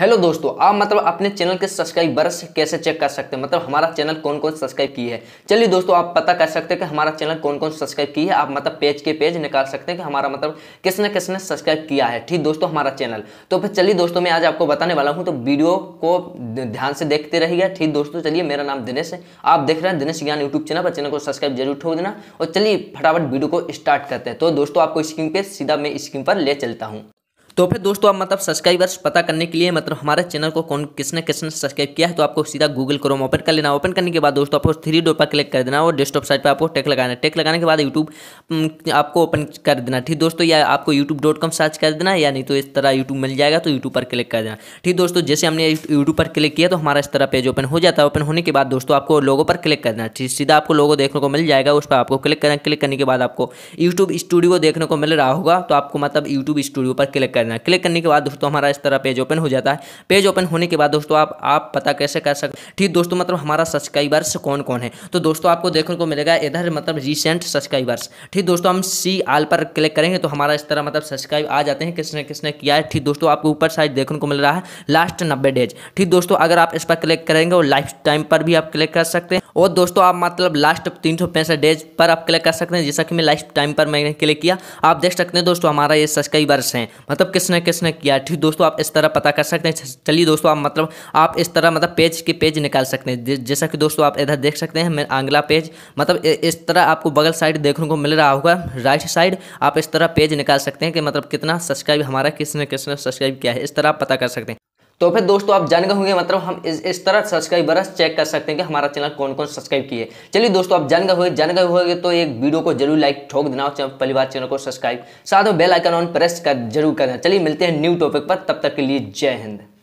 hello दोस्तों आप मतलब अपने चैनल के सब्सक्राइबर कैसे चेक कर सकते हैं मतलब हमारा चैनल कौन कौन सब्सक्राइब की है चलिए दोस्तों आप पता कर सकते हैं कि हमारा चैनल कौन कौन सब्सक्राइब की है आप मतलब पेज के पेज निकाल सकते हैं कि हमारा मतलब किसने किसने सब्सक्राइब किया है ठीक दोस्तों हमारा चैनल तो फिर चलिए दोस्तों मैं आज आपको बताने वाला हूँ तो वीडियो को ध्यान से देखते रहिएगा ठीक दोस्तों चलिए मेरा नाम दिनेश है आप देख रहे हैं दिनेश ज्ञान यूट्यूब चैनल पर चैनल को सब्सक्राइब जरूर ठोक देना और चलिए फटाफट वीडियो को स्टार्ट करते हैं तो दोस्तों आपको स्क्रीन पर सीधा मैं स्क्रीन पर ले चलता हूँ तो फिर दोस्तों आप मतलब सब्सक्राइबर्स पता करने के लिए मतलब हमारे चैनल को कौन किसने किसने सब्सक्राइब किया है तो आपको सीधा गूगल क्रोम ओपन कर लेना ओपन करने के बाद दोस्तों आपको थ्री डोर पर क्लिक कर देना और डेस्कटॉप साइट पर आपको टेक लगाना टेक लगाने के बाद यूट्यूब आपको ओपन कर देना ठीक दोस्तों या आपको यूट्यूब डॉट कॉम सर्च कर देना या नहीं तो इस तरह यूट्यूब मिल जाएगा तो यूट्यूब पर क्लिक कर देना ठीक दोस्तों जैसे हमने यूट्यूब पर क्लिक किया तो हमारा इस तरह पेज ओपन हो जाता है ओपन होने के बाद दोस्तों आपको लोगों पर क्लिक देना ठीक सीधा आपको लोगों देखने को मिल जाएगा उस पर आपको क्लिक करना क्लिक करने के बाद आपको यूट्यूब स्टूडियो देखने को मिल रहा होगा तो आपको मतलब यूट्यूब स्टूडियो पर क्लिक करना लेना है क्लिक करने के बाद दोस्तों हमारा इस तरह पेज ओपन हो जाता है पेज ओपन होने के बाद दोस्तों आप आप पता कैसे कर सकते ठीक दोस्तों मतलब हमारा सब्सक्राइबर्स कौन कौन है तो दोस्तों आपको देखने को मिलेगा इधर मतलब रिसेंट सब्सक्राइबर्स ठीक दोस्तों हम सी आल पर क्लिक करेंगे तो हमारा इस तरह मतलब सब्सक्राइब आ जाते हैं किसने किसने किया है ठीक दोस्तों आपको ऊपर साइड देखने को मिल रहा है लास्ट नब्बे डेज ठीक दोस्तों अगर आप इस पर क्लिक करेंगे और लाइफ टाइम पर भी आप क्लिक कर सकते हैं और दोस्तों आप मतलब लास्ट तीन सौ पैंसठ डेज पर आप क्लिक कर सकते हैं जैसा कि मैं लाइफ टाइम पर मैंने क्लिक किया आप देख सकते हैं दोस्तों हमारा ये सब्सक्राइबर्स हैं मतलब किसने किसने किया ठीक दोस्तों आप इस तरह पता कर सकते हैं चलिए दोस्तों आप मतलब आप इस तरह मतलब पेज के पेज निकाल सकते हैं जैसा कि दोस्तों आप इधर देख सकते हैं मेरा अगला पेज मतलब इस तरह आपको बगल साइड देखने को मिल रहा होगा राइट साइड आप इस तरह पेज निकाल सकते हैं कि मतलब कितना सब्सक्राइब हमारा किसने किसने सब्सक्राइब किया है इस तरह आप पता कर सकते हैं तो फिर दोस्तों आप जान गए होंगे मतलब हम इस इस तरह सब्सक्राइबर्स चेक कर सकते हैं कि हमारा चैनल कौन कौन सब्सक्राइब किए चलिए दोस्तों आप जान गए होंगे जान गए तो एक वीडियो को जरूर लाइक ठोक देना और पहली बार चैनल को सब्सक्राइब साथ में बेल आइकन ऑन प्रेस कर जरूर करना चलिए मिलते हैं न्यू टॉपिक पर तब तक के लिए जय हिंद